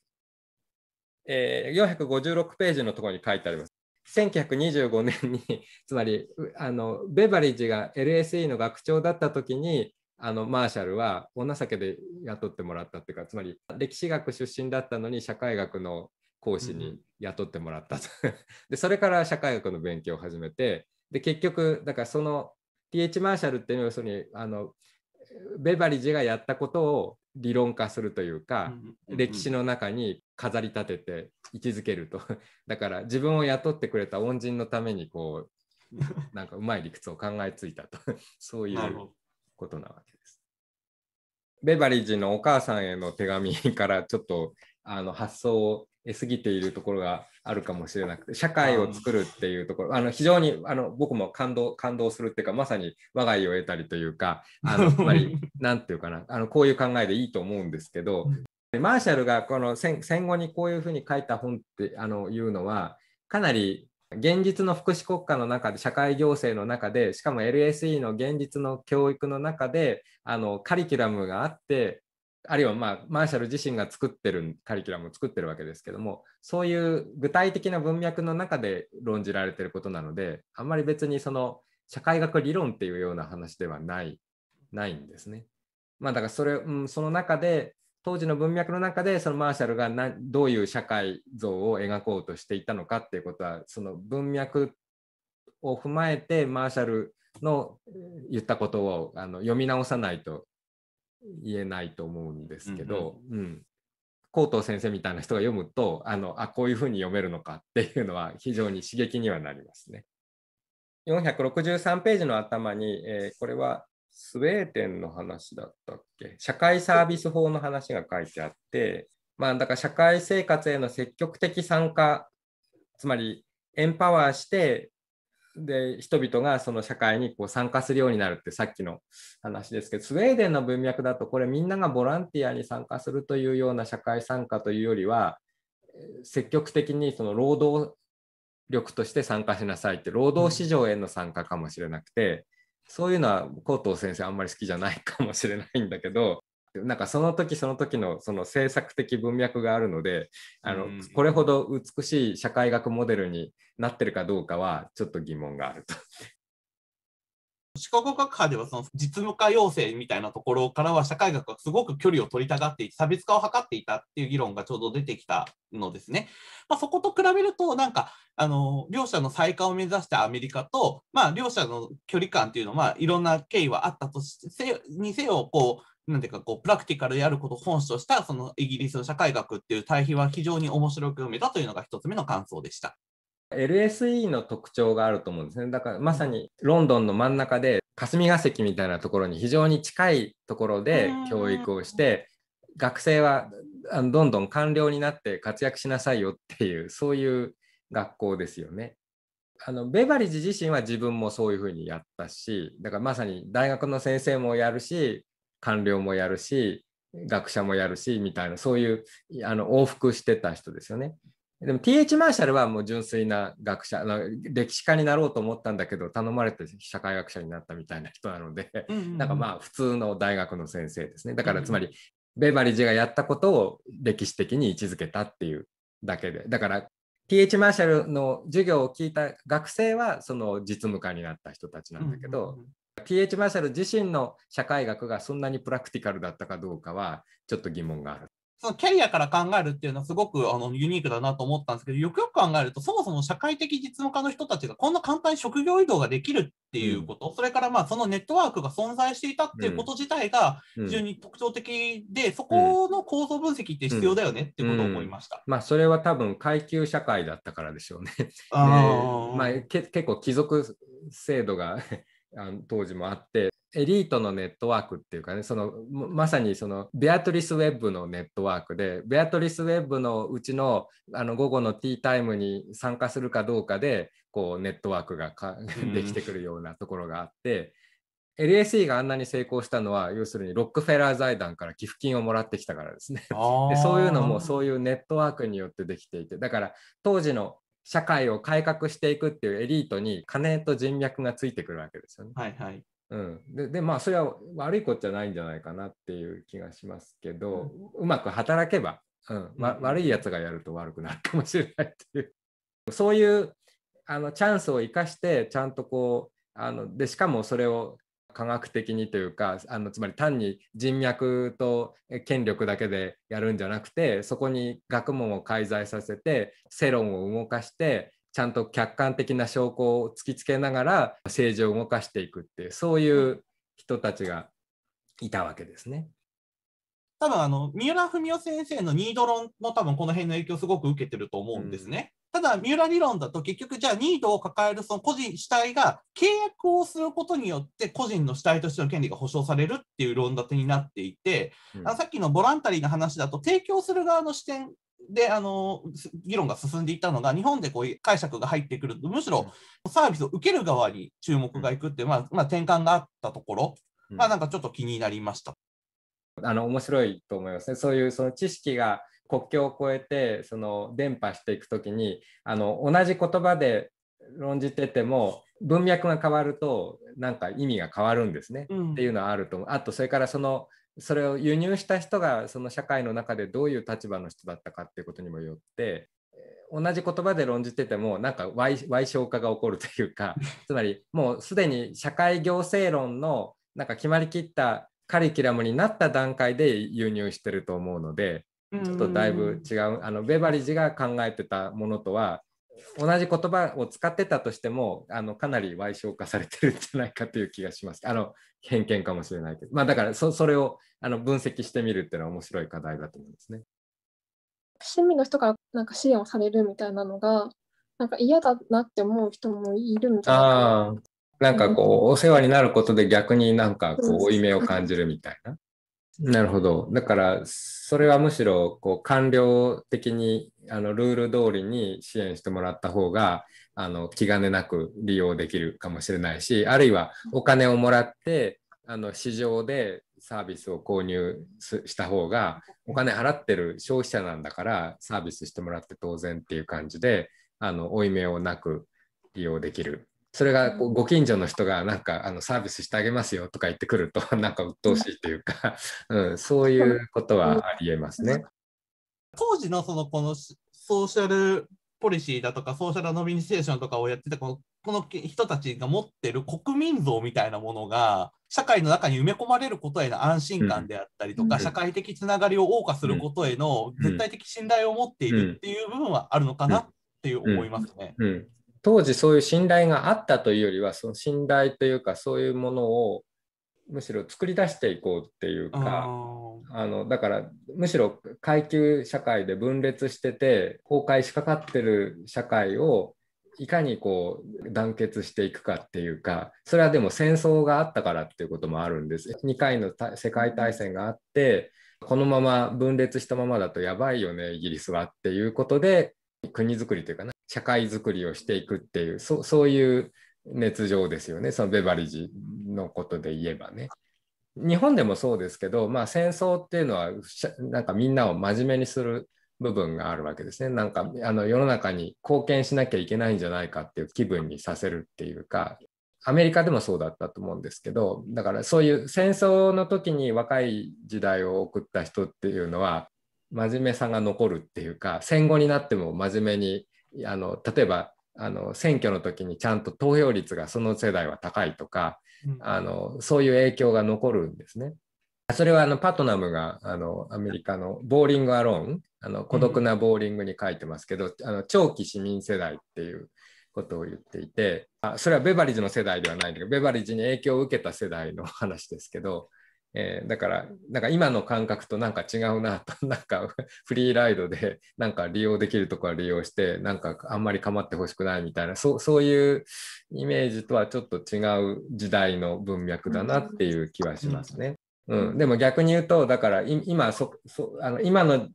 えー、456ページのところに書いてあります。1925年に つまりあのベバリッジが LSE の学長だった時にあのマーシャルはお情けで雇ってもらったっていうかつまり歴史学出身だったのに社会学の講師に雇ってもらったと、う ん、でそれから社会学の勉強を始めてで結局だからその TH マーシャルっていうのは要するにあのベバリジがやったことを理論化するというか、歴史の中に飾り立てて位置づけると だから自分を雇ってくれた恩人のためにこう なんかうまい理屈を考えついたと そういうことなわけです。ベバリージのお母さんへの手紙からちょっとあの発想を得すぎているところがあるかもしれなくて社会を作るっていうところあの非常にあの僕も感動感動するっていうかまさに我が家を得たりというかあのつま り何て言うかなあのこういう考えでいいと思うんですけど、でマーシャルがこの戦後にこういうふうに書いた本ってあのいうのはかなり現実の福祉国家の中で社会行政の中でしかも LSE の現実の教育の中であのカリキュラムがあってあるいはまあマーシャル自身が作ってるカリキュラムを作ってるわけですけどもそういう具体的な文脈の中で論じられてることなのであんまり別にその社会学理論っていうような話ではないないんですね。まあ、だからそれ、うん、その中で当時の文脈の中でそのマーシャルがなどういう社会像を描こうとしていたのかっていうことはその文脈を踏まえてマーシャルの言ったことをあの読み直さないと言えないと思うんですけど、うん、うん、コート先生みたいな人が読むとあのあこういうふうに読めるのかっていうのは非常に刺激にはなりますね。463ページの頭に、えー、これはスウェーデンの話だったっけ社会サービス法の話が書いてあって、まあ、だから社会生活への積極的参加つまりエンパワーしてで人々がその社会にこう参加するようになるってさっきの話ですけどスウェーデンの文脈だとこれみんながボランティアに参加するというような社会参加というよりは積極的にその労働力として参加しなさいって労働市場への参加かもしれなくて、そういうのはトー先生あんまり好きじゃないかもしれないんだけどなんかその時その時のその政策的文脈があるのであの、これほど美しい社会学モデルになってるかどうかはちょっと疑問があると。シカゴ学派ではその実務化要請みたいなところからは社会学がすごく距離を取りたがっていて差別化を図っていたっていう議論がちょうど出てきたのですね。まあ、そこと比べるとなんかあの両者の再化を目指したアメリカと、まあ、両者の距離感っていうのは、いろんな経緯はあったとしてにせよこうなんていうかこう、プラクティカルであることを本質とした、そのイギリスの社会学っていう対比は非常に面白く読めたというのが一つ目の感想でした。LSE の特徴があると思うんですね。だからまさにロンドンの真ん中で霞が関みたいなところに非常に近いところで教育をして、学生はどんどん官僚になって活躍しなさいよっていう、そういう学校ですよね。あのベバリジ自身は自分もそういうふうにやったしだからまさに大学の先生もやるし官僚もやるし学者もやるしみたいなそういうあの往復してた人ですよね。でも TH マーシャルはもう純粋な学者歴史家になろうと思ったんだけど頼まれて社会学者になったみたいな人なので、うんうん、なんかまあ普通の大学の先生ですねだからつまりベバリジがやったことを歴史的に位置づけたっていうだけでだから TH マーシャルの授業を聞いた学生はその実務家になった人たちなんだけど、うんうんうん、PH マーシャル自身の社会学がそんなにプラクティカルだったかどうかはちょっと疑問がある。そのキャリアから考えるっていうのはすごくあのユニークだなと思ったんですけど、よくよく考えると、そもそも社会的実務家の人たちがこんな簡単に職業移動ができるっていうこと、うん、それからまあそのネットワークが存在していたっていうこと自体が非常に特徴的で、うん、そこの構造分析って必要だよねっていうことを思いました。うん、まあそれは多分階級社会だったからでしょうね。あ まあ、け結構貴族制度があの当時もあってエリートのネットワークっていうかねそのまさにそのベアトリス・ウェッブのネットワークでベアトリス・ウェッブのうちのあの午後のティータイムに参加するかどうかでこうネットワークがかできてくるようなところがあって。LSE があんなに成功したのは要するにロックフェラー財団から寄付金をもらってきたからですねでそういうのもそういうネットワークによってできていてだから当時の社会を改革していくっていうエリートに金と人脈がついてくるわけですよね。はいはいうん、ででまあそれは悪いことじゃないんじゃないかなっていう気がしますけど、うん、うまく働けば、うんま、悪いやつがやると悪くなるかもしれないっていう そういうあのチャンスを生かしてちゃんとこうあのでしかもそれを科学的にというかあのつまり単に人脈と権力だけでやるんじゃなくてそこに学問を介在させて世論を動かしてちゃんと客観的な証拠を突きつけながら政治を動かしていくっていうそういう人たちがいたわけですね。多分あの三浦文夫先生のニード論も多分この辺の影響をすごく受けてると思うんですね。ただ、三浦理論だと結局、じゃあニードを抱えるその個人主体が契約をすることによって個人の主体としての権利が保障されるっていう論立てになっていて、うん、さっきのボランタリーの話だと提供する側の視点であの議論が進んでいたのが、日本でこういう解釈が入ってくると、むしろサービスを受ける側に注目がいくっていう、まあまあ、転換があったところ、まあ、なんかちょっと気になりました。あの面白いと思いますね。そういうその知識が国境を越えてその伝播していく時にあの同じ言葉で論じてても文脈が変わるとなんか意味が変わるんですね、うん、っていうのはあるとあとそれからそのそれを輸入した人がその社会の中でどういう立場の人だったかっていうことにもよって同じ言葉で論じててもなんか歪償化が起こるというか つまりもうすでに社会行政論のなんか決まりきったカリキュラムになった段階で輸入してると思うのでちょっとだいぶ違うあのベバリージが考えてたものとは同じ言葉を使ってたとしてもあのかなり矮小化されてるんじゃないかという気がしますあの偏見かもしれないけどまあだからそれをあの分析してみるっていうのは面白い課題だと思うんですね。趣味の人からなんか支援をされるみたいなのがなんか嫌だなって思う人もいるんじゃないかな。なんかこう、お世話になることで逆になんかこう、負い目を感じるみたいな。なるほど。だから、それはむしろこう官僚的にあのルール通りに支援してもらった方があの気兼ねなく利用できるかもしれないしあるいはお金をもらってあの市場でサービスを購入した方がお金払ってる消費者なんだからサービスしてもらって当然っていう感じであの負い目をなく利用できるそれがご近所の人がなんかあのサービスしてあげますよとか言ってくると なんか鬱陶しいというか、うん、そういうことはありえますね。当時のそのこのソーシャルポリシーだとかソーシャルノミニスーションとかをやってたこのこの人たちが持ってる国民像みたいなものが社会の中に埋め込まれることへの安心感であったりとか、うん、社会的つながりを謳歌することへの絶対的信頼を持っているっていう部分はあるのかなっていう思いますね。うん、うん当時そういう信頼があったというよりはその信頼というかそういうものをむしろ作り出していこうっていうかあのだからむしろ階級社会で分裂してて崩壊しかかってる社会をいかにこう団結していくかっていうかそれはでも戦争があったからっていうこともあるんです2回の世界大戦があってこのまま分裂したままだとやばいよねイギリスはっていうことで国づくりというかな社会づくりをしていくっていうそそういう熱情ですよねそのベバリジのことで言えばね。日本でもそうですけど、まあ、戦争っていうのはなんかみんなを真面目にする部分があるわけですね。なんかあの世の中に貢献しなきゃいけないんじゃないかっていう気分にさせるっていうかアメリカでもそうだったと思うんですけどだからそういう戦争の時に若い時代を送った人っていうのは真面目さが残るっていうか戦後になっても真面目にあの例えばあの選挙の時にちゃんと投票率がその世代は高いとか、うん、あのそういう影響が残るんですね。それはあのパトナムがあのアメリカの「ボーリング・アローン」あの孤独なボーリングに書いてますけど、あの長期市民世代っていうことを言っていてあそれはベバリッジの世代ではないんだけどベバリッジに影響を受けた世代の話ですけどえー、だから、なんか今の感覚となんか違うなと、なんかフリーライドで、なんか利用できるとこは利用して、なんかあんまり構ってほしくないみたいな、そうそういうイメージとはちょっと違う時代の文脈だなっていう気はしますね。うん、うん、でも逆に言うと、だから今そそあの今の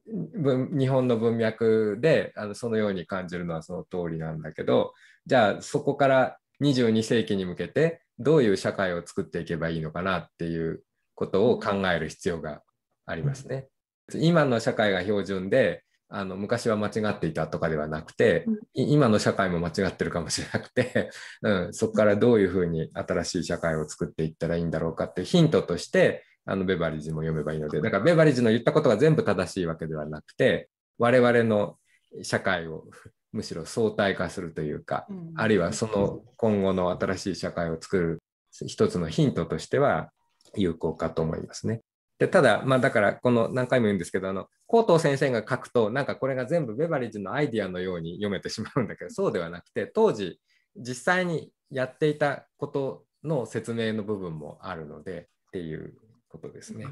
日本の文脈であのそのように感じるのはその通りなんだけど、じゃあそこから22世紀に向けてどういう社会を作っていけばいいのかなっていうことを考える必要がありますね。今の社会が標準であの昔は間違っていたとかではなくて、今の社会も間違ってるかもしれなくて、うん、そこからどういうふうに新しい社会を作っていったらいいんだろうかってヒントとしてあのベバリジも読めばいいのでだからベバリジの言ったことが全部正しいわけではなくて我々の社会を むしろ相対化するというか、あるいはその今後の新しい社会を作る一つのヒントとしては有効かと思いますね。でただ、まあ、だからこの何回も言うんですけどあの高藤先生が書くとなんかこれが全部ベバリッジのアイディアのように読めてしまうんだけど そうではなくて当時実際にやっていたことの説明の部分もあるのでっていうことですね。